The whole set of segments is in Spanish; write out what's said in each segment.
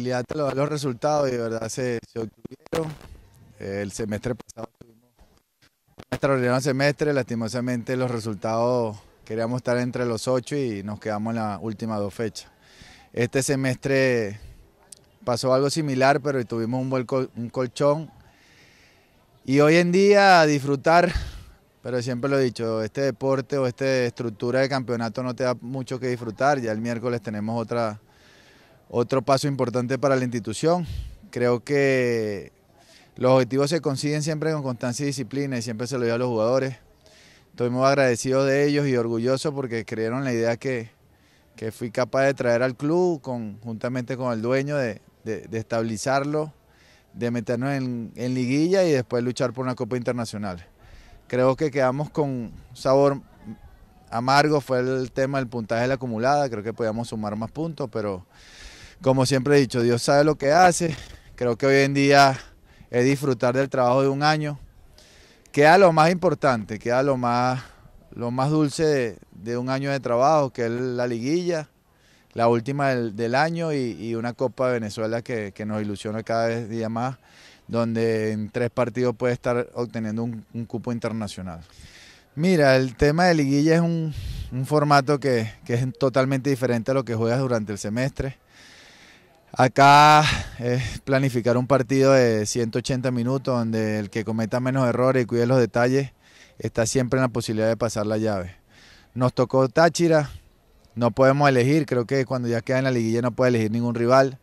los resultados de verdad se, obtuvieron. el semestre pasado tuvimos un extraordinario semestre, lastimosamente los resultados queríamos estar entre los ocho y nos quedamos en las últimas dos fechas. Este semestre pasó algo similar, pero tuvimos un, buen un colchón. Y hoy en día disfrutar, pero siempre lo he dicho, este deporte o esta estructura de campeonato no te da mucho que disfrutar, ya el miércoles tenemos otra otro paso importante para la institución. Creo que los objetivos se consiguen siempre con constancia y disciplina y siempre se lo digo a los jugadores. Estoy muy agradecido de ellos y orgulloso porque creyeron la idea que, fui capaz de traer al club juntamente con el dueño, de, de, estabilizarlo, de meternos en, en, liguilla y después luchar por una Copa Internacional. Creo que quedamos con sabor amargo, fue el tema del puntaje de la acumulada, creo que podíamos sumar más puntos, pero como siempre he dicho, Dios sabe lo que hace. Creo que hoy en día es disfrutar del trabajo de un año. Queda lo más importante, queda lo más, lo más dulce de, un año de trabajo, que es la liguilla, la última del, año y, una Copa de Venezuela que, nos ilusiona cada día más, donde en tres partidos puede estar obteniendo un, cupo internacional. Mira, el tema de liguilla es un, formato que es totalmente diferente a lo que juegas durante el semestre Acá es eh, planificar un partido de 180 minutos donde el que cometa menos errores y cuide los detalles está siempre en la posibilidad de pasar la llave. Nos tocó Táchira, no podemos elegir, creo que cuando ya queda en la liguilla no puede elegir ningún rival.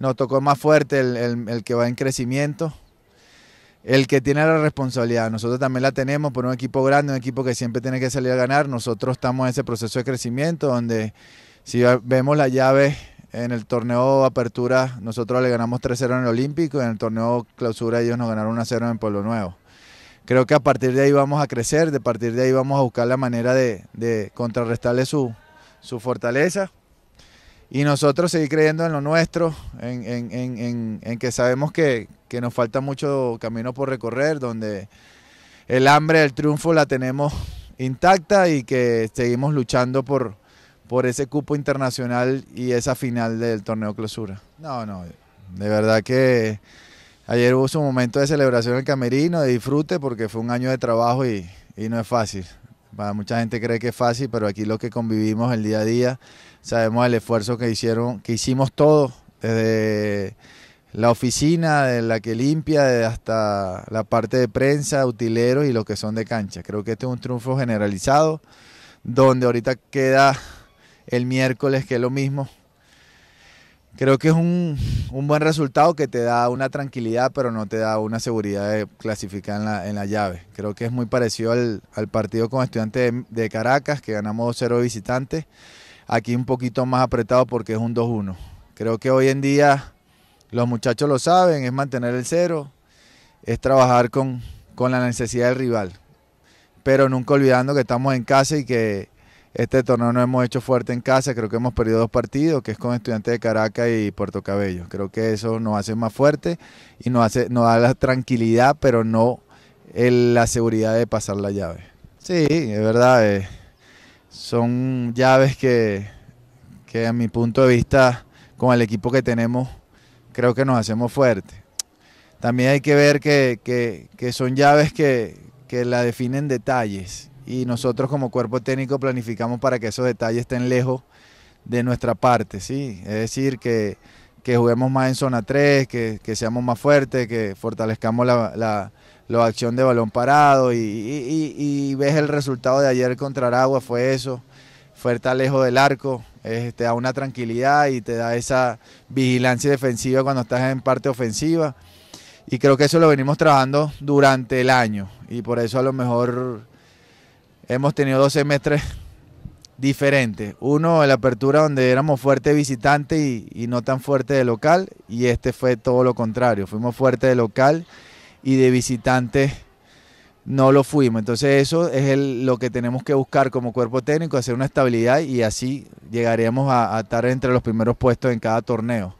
Nos tocó más fuerte el, el que va en crecimiento, el que tiene la responsabilidad. Nosotros también la tenemos por un equipo grande, un equipo que siempre tiene que salir a ganar. Nosotros estamos en ese proceso de crecimiento donde si vemos la llave en el torneo Apertura nosotros le ganamos 3-0 en el Olímpico y en el torneo Clausura ellos nos ganaron 1-0 en Pueblo Nuevo. Creo que a partir de ahí vamos a crecer, de partir de ahí vamos a buscar la manera de, de contrarrestarle su, su fortaleza y nosotros seguir creyendo en lo nuestro, en, en, en, en que sabemos que, que, nos falta mucho camino por recorrer, donde el hambre del triunfo la tenemos intacta y que seguimos luchando por, por ese cupo internacional y esa final del torneo clausura. No, no, de verdad que ayer hubo su momento de celebración en el camerino, de disfrute, porque fue un año de trabajo y, no es fácil. mucha gente cree que es fácil, pero aquí lo que convivimos el día a día, sabemos el esfuerzo que hicieron, que hicimos todos, desde la oficina, de la que limpia, hasta la parte de prensa, utileros y lo que son de cancha. Creo que este es un triunfo generalizado, donde ahorita queda el miércoles, que es lo mismo. Creo que es un, buen resultado que te da una tranquilidad, pero no te da una seguridad de clasificar en la, en la llave. Creo que es muy parecido al, partido con estudiantes de, Caracas, que ganamos 2-0 visitantes. Aquí un poquito más apretado porque es un 2-1. Creo que hoy en día los muchachos lo saben, es mantener el cero, es trabajar con, con la necesidad del rival. Pero nunca olvidando que estamos en casa y que este torneo no hemos hecho fuerte en casa, creo que hemos perdido dos partidos, que es con Estudiantes de Caracas y Puerto Cabello. Creo que eso nos hace más fuerte y nos, hace, nos da la tranquilidad, pero no la seguridad de pasar la llave. Sí, es verdad, eh, son llaves que, que a mi punto de vista, con el equipo que tenemos, creo que nos hacemos fuerte. También hay que ver que, son llaves que, que la definen detalles y nosotros como cuerpo técnico planificamos para que esos detalles estén lejos de nuestra parte, ¿sí? Es decir, que, que juguemos más en zona 3, que, seamos más fuertes, que fortalezcamos la, acción de balón parado y, ves el resultado de ayer contra Aragua, fue eso, fuerte lejos del arco, te da una tranquilidad y te da esa vigilancia defensiva cuando estás en parte ofensiva y creo que eso lo venimos trabajando durante el año y por eso a lo mejor hemos tenido dos semestres diferentes. Uno, la apertura donde éramos fuerte visitante y, no tan fuerte de local, y este fue todo lo contrario. Fuimos fuerte de local y de visitante no lo fuimos. Entonces eso es lo que tenemos que buscar como cuerpo técnico, hacer una estabilidad y así llegaríamos a, a, estar entre los primeros puestos en cada torneo.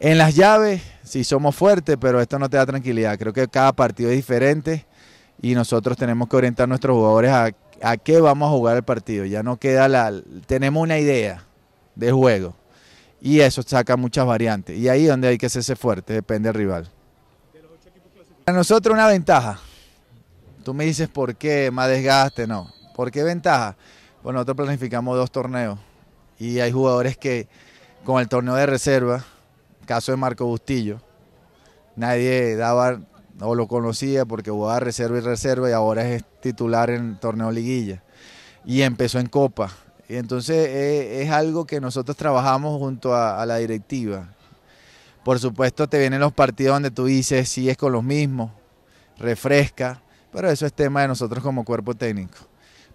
En las llaves, sí somos fuertes, pero esto no te da tranquilidad. Creo que cada partido es diferente y nosotros tenemos que orientar a nuestros jugadores a, a qué vamos a jugar el partido. Ya no queda la... Tenemos una idea de juego y eso saca muchas variantes. Y ahí es donde hay que hacerse fuerte, depende del rival. Para nosotros una ventaja. Tú me dices por qué, más desgaste, no. ¿Por qué ventaja? Bueno, nosotros planificamos dos torneos y hay jugadores que con el torneo de reserva, caso de Marco Bustillo, nadie daba o lo conocía porque jugaba reserva y reserva y ahora es titular en torneo liguilla. Y empezó en Copa. Y entonces eh, es, algo que nosotros trabajamos junto a, la directiva. Por supuesto te vienen los partidos donde tú dices, si es con los mismos, refresca, pero eso es tema de nosotros como cuerpo técnico.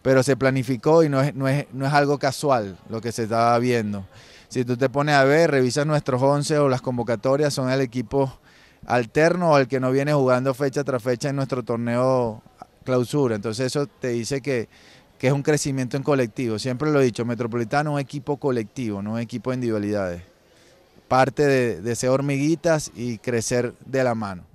Pero se planificó y no es, no es, no es algo casual lo que se estaba viendo. Si tú te pones a ver, revisas nuestros 11 o las convocatorias, son el equipo alterno al que no viene jugando fecha tras fecha en nuestro torneo clausura. Entonces eso te dice que, que es un crecimiento en colectivo. Siempre lo he dicho, Metropolitano es un equipo colectivo, no un equipo de individualidades. Parte de, de ser hormiguitas y crecer de la mano.